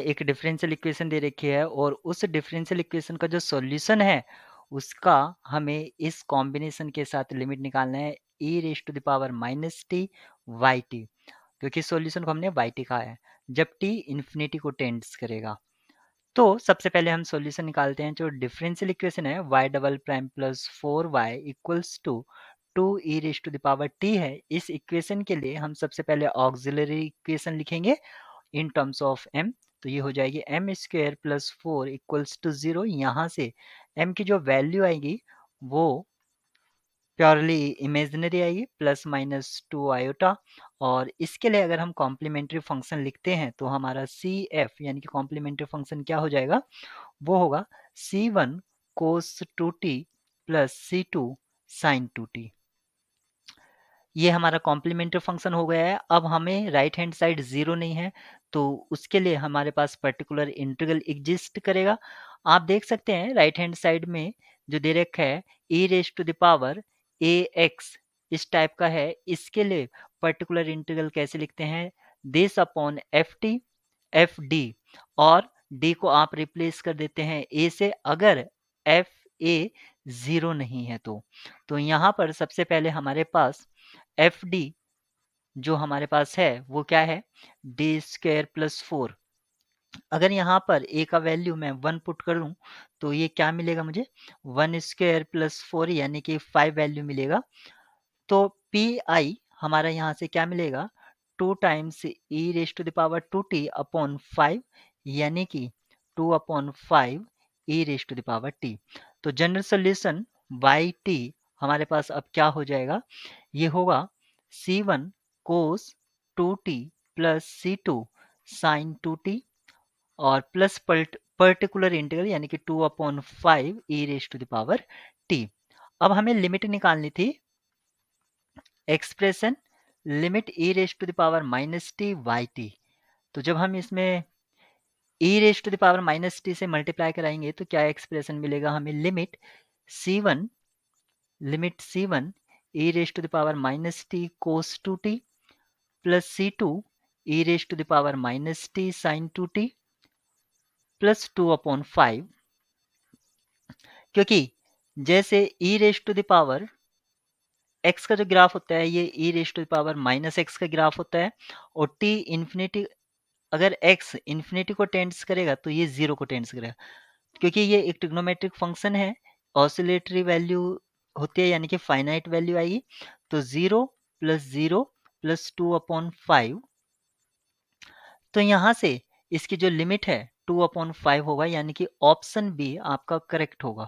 एक differential equation दे रखी है और उस डिफरेंशियल इक्वेशन का जो सॉल्यूशन है उसका हमें इस कॉम्बिनेशन के साथ लिमिट निकालना है E raise to the power minus T Y T क्योंकि सॉल्यूशन को हमने वाई टी कहा है जब टी इन्फिनिटी को टेंड्स करेगा तो सबसे पहले हम सॉल्यूशन निकालते हैं जो डिफरेंशियल इक्वेशन है Y double prime plus four Y equals to two E raise to the power T है इस इक्वेशन के लिए हम सबसे पहले ऑक्सिलरी इक्वेशन लिखेंगे इन टर्म्स ऑफ एम तो ये हो जाएगी M square plus four equals to zero यहाँ से एम की जो वैल्यू आएगी वो प्योरली इमेजनरी आएगी प्लस माइनस टू आयोटा और इसके लिए अगर हम कॉम्प्लीमेंट्री फंक्शन लिखते हैं तो हमारा सी एफ यानी कि कॉम्प्लीमेंट्री फंक्शन क्या हो जाएगा वो होगा C one cos two T plus C two sine two T ये हमारा कॉम्प्लीमेंट्री फंक्शन हो गया है अब हमें राइट हैंड साइड ज़ीरो नहीं है तो उसके लिए हमारे पास पर्टिकुलर इंटीग्रल एग्जिस्ट करेगा आप देख सकते हैं राइट हैंड साइड में जो दे रखा है E raise to the power A X इस टाइप का है इसके लिए पर्टिकुलर इंटीग्रल कैसे लिखते हैं this upon F T F D और डी को आप रिप्लेस कर देते हैं ए से अगर एफ ए ज़ीरो नहीं है तो तो यहाँ पर सबसे पहले हमारे पास एफ डी जो हमारे पास है वो क्या है डी स्क्वेयर प्लस फोर अगर यहाँ पर ए का वैल्यू मैं वन पुट कर लूँ तो ये क्या मिलेगा मुझे वन स्क्वेयर प्लस फोर यानी कि फाइव वैल्यू मिलेगा तो पी आई हमारा यहाँ से क्या मिलेगा two times E raise to the power two T upon five यानी कि two upon five E raise to the power T तो जनरल सोल्यूशन वाई टी हमारे पास अब क्या हो जाएगा ये होगा C one cos two T plus C two sine two T और प्लस पर्ट पर्टिकुलर इंटीग्रल यानी कि two upon five E raise to the power T अब हमें लिमिट निकालनी थी expression limit E raise to the power minus T Y T तो जब हम इसमें E raise to the power power minus T से मल्टीप्लाई कराएंगे तो क्या एक्सप्रेशन मिलेगा हमें limit C one limit C one E raise to the power minus T cos two T plus C two E raise to the power minus T sine two T plus two upon five क्योंकि जैसे E raise to the power X का जो graph होता है ये E raise to the power minus X का graph होता है और टी इन्फिनिटी अगर x इन्फिनिटी को टेंड्स करेगा तो ये जीरो को टेंड्स करेगा क्योंकि ये एक टिग्नोमेट्रिक फंक्शन है ऑसिलेटरी वैल्यू होती है यानी कि फाइनाइट वैल्यू आएगी तो zero plus zero plus two upon five तो यहां से इसकी जो लिमिट है टू अपॉन फाइव होगा यानी कि ऑप्शन बी आपका करेक्ट होगा